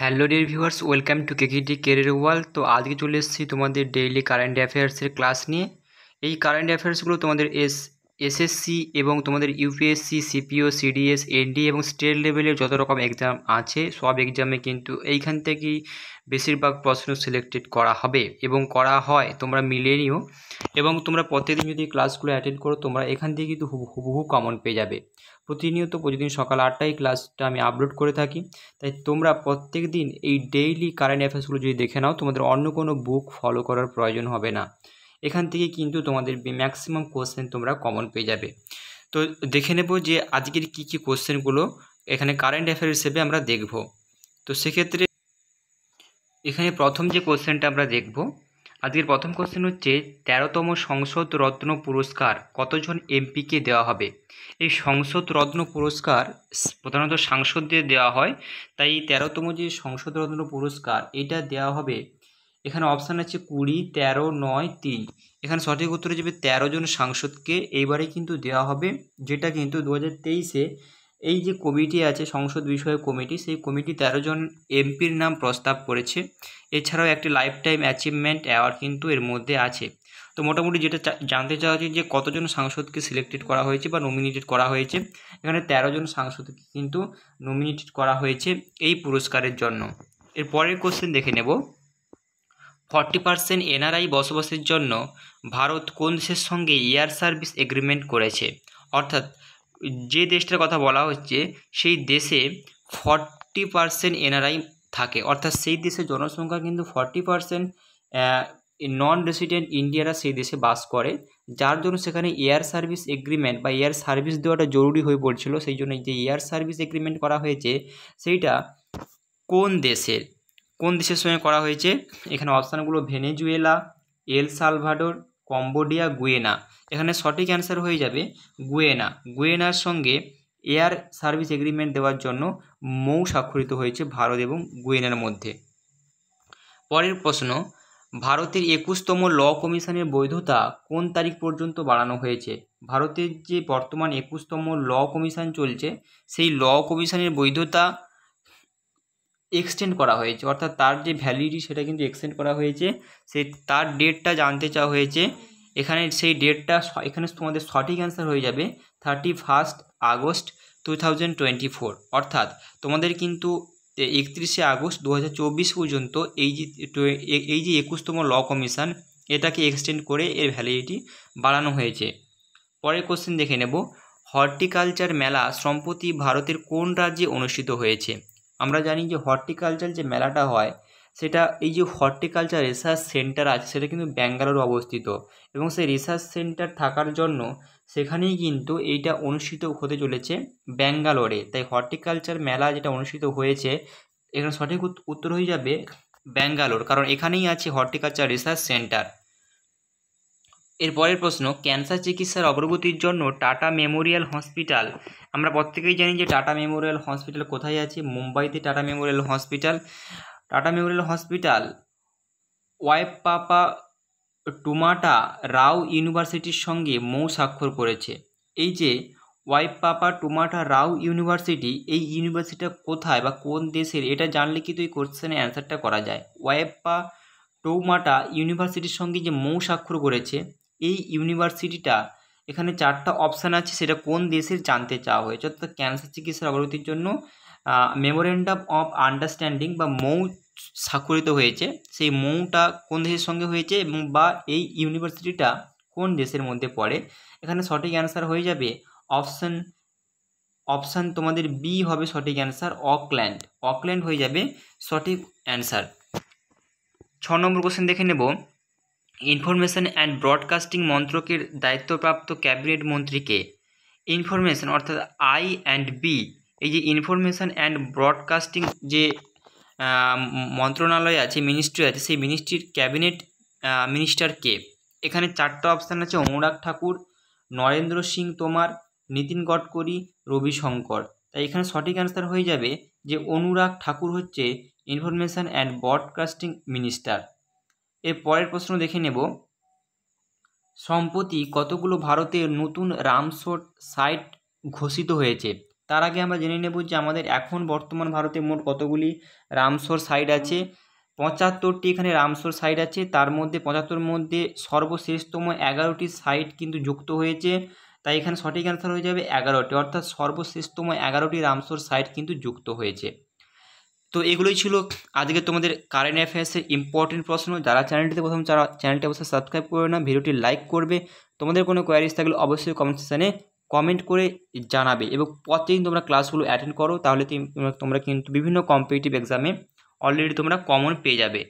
hello dear viewers welcome to কেকিটি career wall তো আজকে চলে এসেছি তোমাদের ডেইলি কারেন্ট অ্যাফেয়ার্সের ক্লাস নিয়ে এই কারেন্ট অ্যাফেয়ার্সগুলো তোমাদের এস এসএসসি এবং তোমাদের ইউপিএসসি সিপিও সিডিএস এনডি এবং স্টেট লেভেলের যত রকম এক্সাম আছে সব এক্সামে কিন্তু এইখান থেকেই বেশিরভাগ প্রশ্ন সিলেক্টেড করা হবে এবং করা হয় তোমরা মিলিয়ে নিও এবং তোমরা প্রত্যেকদিন যদি ক্লাসগুলো অ্যাটেন্ড করো তোমরা এখান থেকে কিন্তু হুবহু কমন পেয়ে যাবে প্রতিনিয়ত প্রতিদিন সকাল আটটায় ক্লাসটা আমি আপলোড করে থাকি তাই তোমরা প্রত্যেক দিন এই ডেইলি কারেন্ট অ্যাফেয়ার্সগুলো যদি দেখে নাও তোমাদের অন্য কোনো বুক ফলো করার প্রয়োজন হবে না এখান থেকে কিন্তু তোমাদের ম্যাক্সিমাম কোশ্চেন তোমরা কমন পেয়ে যাবে তো দেখে নেব যে আজকের কী কী কোশ্চেনগুলো এখানে কারেন্ট অ্যাফেয়ার হিসেবে আমরা দেখব তো সেক্ষেত্রে এখানে প্রথম যে কোশ্চেনটা আমরা দেখব আজকের প্রথম কোশ্চেন হচ্ছে তেরোতম সংসদ রত্ন পুরস্কার কতজন এমপিকে দেওয়া হবে এই সংসদ রত্ন পুরস্কার প্রধানত সাংসদদের দেওয়া হয় তাই তেরোতম যে সংসদ রত্ন পুরস্কার এটা দেওয়া হবে এখানে অপশান আছে কুড়ি তেরো নয় তিন এখানে সঠিক উত্তরে যাবে তেরো জন সাংসদকে এইবারে কিন্তু দেওয়া হবে যেটা কিন্তু দু হাজার তেইশে এই যে কমিটি আছে সংসদ বিষয়ক কমিটি সেই কমিটি তেরো জন এমপির নাম প্রস্তাব করেছে এছাড়াও একটি লাইফ টাইম অ্যাচিভমেন্ট অ্যাওয়ার্ড কিন্তু এর মধ্যে আছে তো মোটামুটি যেটা জানতে চাওয়া হচ্ছে যে কতজন সাংসদকে সিলেক্টেড করা হয়েছে বা নমিনেটেড করা হয়েছে এখানে তেরো জন সাংসদকে কিন্তু নমিনেটেড করা হয়েছে এই পুরস্কারের জন্য এর পরের কোশ্চেন দেখে নেব ফর্টি পার্সেন্ট এনআরআই বসবাসের জন্য ভারত কোন দেশের সঙ্গে এয়ার সার্ভিস এগ্রিমেন্ট করেছে অর্থাৎ যে দেশটার কথা বলা হচ্ছে সেই দেশে ফর্টি পার্সেন্ট এনআরআই থাকে অর্থাৎ সেই দেশের জনসংখ্যা কিন্তু ফর্টি পার্সেন্ট নন রেসিডেন্ট ইন্ডিয়ারা সেই দেশে বাস করে যার জন্য সেখানে এয়ার সার্ভিস এগ্রিমেন্ট বা এয়ার সার্ভিস দেওয়াটা জরুরি হয়ে পড়ছিল সেই জন্য যে এয়ার সার্ভিস এগ্রিমেন্ট করা হয়েছে সেইটা কোন দেশের কোন দেশের সঙ্গে করা হয়েছে এখানে অপশানগুলো ভেনেজুয়েলা এল সালভাডোর কম্বোডিয়া গুয়েনা এখানে সঠিক অ্যান্সার হয়ে যাবে গুয়েনা গুয়েনার সঙ্গে এয়ার সার্ভিস এগ্রিমেন্ট দেওয়ার জন্য মৌ স্বাক্ষরিত হয়েছে ভারত এবং গুয়েনার মধ্যে পরের প্রশ্ন ভারতের একুশতম ল কমিশনের বৈধতা কোন তারিখ পর্যন্ত বাড়ানো হয়েছে ভারতের যে বর্তমান একুশতম ল কমিশন চলছে সেই ল কমিশনের বৈধতা এক্সটেন্ড করা হয়েছে অর্থাৎ তার যে ভ্যালিডিটি সেটা কিন্তু এক্সটেন্ড করা হয়েছে সে তার ডেটটা জানতে চাওয়া হয়েছে এখানে সেই ডেটটা এখানে তোমাদের সঠিক অ্যান্সার হয়ে যাবে thirty first August two thousand twenty four অর্থাৎ তোমাদের কিন্তু একত্রিশে আগস্ট দু পর্যন্ত এই যে এই যে একুশতম ল কমিশন এটাকে এক্সটেন্ড করে এর ভ্যালিডিটি বাড়ানো হয়েছে পরের কোশ্চেন দেখে নেব হর্টিকালচার মেলা সম্প্রতি ভারতের কোন রাজ্যে অনুষ্ঠিত হয়েছে আমরা জানি যে হর্টিকালচার যে মেলাটা হয় সেটা এই যে হর্টিকালচার রিসার্চ সেন্টার আছে সেটা কিন্তু ব্যাঙ্গালোরে অবস্থিত এবং সেই রিসার্চ সেন্টার থাকার জন্য সেখানেই কিন্তু এইটা অনুষ্ঠিত হতে চলেছে ব্যাঙ্গালোরে তাই হর্টিকালচার মেলা যেটা অনুষ্ঠিত হয়েছে এখানে সঠিক উত্তর হয়ে যাবে ব্যাঙ্গালোর কারণ এখানেই আছে হর্টিকালচার রিসার্চ সেন্টার এরপরের প্রশ্ন ক্যান্সার চিকিৎসার অগ্রগতির জন্য টাটা মেমোরিয়াল হসপিটাল আমরা প্রত্যেকেই জানি যে টাটা মেমোরিয়াল হসপিটাল কোথায় আছে মুম্বাইতে Tata memorial hospital Tata memorial hospital Waipapa Taumata Rau ইউনিভার্সিটির সঙ্গে মৌ স্বাক্ষর করেছে এই যে ওয়াইপাপা টুমাটা রাও ইউনিভার্সিটি এই ইউনিভার্সিটিটা কোথায় বা কোন দেশের এটা জানলে কিন্তু এই কোশ্চেনের অ্যান্সারটা করা যায় ওয়াইপা টৌমাটা ইউনিভার্সিটির সঙ্গে যে মৌ স্বাক্ষর করেছে এই ইউনিভার্সিটিটা এখানে চারটা অপশান আছে সেটা কোন দেশের জানতে চাওয়া হয়েছে অর্থাৎ ক্যান্সার চিকিৎসার অগ্রগতির জন্য মেমোরেন্ডাম অফ আন্ডারস্ট্যান্ডিং বা মৌ স্বাক্ষরিত হয়েছে সেই মৌটা কোন দেশের সঙ্গে হয়েছে এবং বা এই ইউনিভার্সিটিটা কোন দেশের মধ্যে পড়ে এখানে সঠিক অ্যান্সার হয়ে যাবে অপশান অপশান তোমাদের বি হবে সঠিক অ্যান্সার অকল্যান্ড অকল্যান্ড হয়ে যাবে সঠিক অ্যান্সার ছ নম্বর কোশ্চেন দেখে নেব ইনফরমেশন অ্যান্ড ব্রডকাস্টিং মন্ত্রকের দায়িত্বপ্রাপ্ত ক্যাবিনেট মন্ত্রীকে ইনফরমেশন অর্থাৎ আই অ্যান্ড বি এই যে ইনফরমেশন অ্যান্ড ব্রডকাস্টিং যে মন্ত্রণালয় আছে মিনিস্ট্রি আছে সেই মিনিস্ট্রির ক্যাবিনেট মিনিস্টার কে এখানে চারটা অপশান আছে অনুরাগ ঠাকুর নরেন্দ্র সিং তোমার নীতিন গডকরি রবিশঙ্কর তাই এখানে সঠিক অ্যান্সার হয়ে যাবে যে অনুরাগ ঠাকুর হচ্ছে ইনফরমেশান অ্যান্ড ব্রডকাস্টিং মিনিস্টার এর পরের প্রশ্ন দেখে নেব সম্প্রতি কতগুলো ভারতের নতুন রামসোট সাইট ঘোষিত হয়েছে তার আগে আমরা জেনে নেব যে আমাদের এখন বর্তমান ভারতে মোট কতগুলি রামসোর সাইট আছে পঁচাত্তরটি এখানে রামসোর সাইট আছে তার মধ্যে পঁচাত্তর মধ্যে সর্বশ্রেষ্ঠতম এগারোটি সাইট কিন্তু যুক্ত হয়েছে তাই এখানে সঠিক অ্যান্সার হয়ে যাবে এগারোটি অর্থাৎ সর্বশ্রেষ্ঠতম এগারোটি রামসোর সাইট কিন্তু যুক্ত হয়েছে তো এগুলোই ছিল আজকে তোমাদের কারেন্ট অ্যাফেয়ার্সের ইম্পর্টেন্ট প্রশ্ন যারা চ্যানেলটিতে প্রথম যারা চ্যানেলটি অবশ্যই সাবস্ক্রাইব করবে না ভিডিওটি লাইক করবে তোমাদের কোনো কোয়ারিজ থাকলে অবশ্যই কমেন্ট সেকশানে কমেন্ট করে জানাবে এবং প্রতিদিন তোমরা ক্লাসগুলো অ্যাটেন্ড করো তাহলে তোমরা কিন্তু বিভিন্ন কম্পিটিটিভ এক্সামে অলরেডি তোমরা কমন পেয়ে যাবে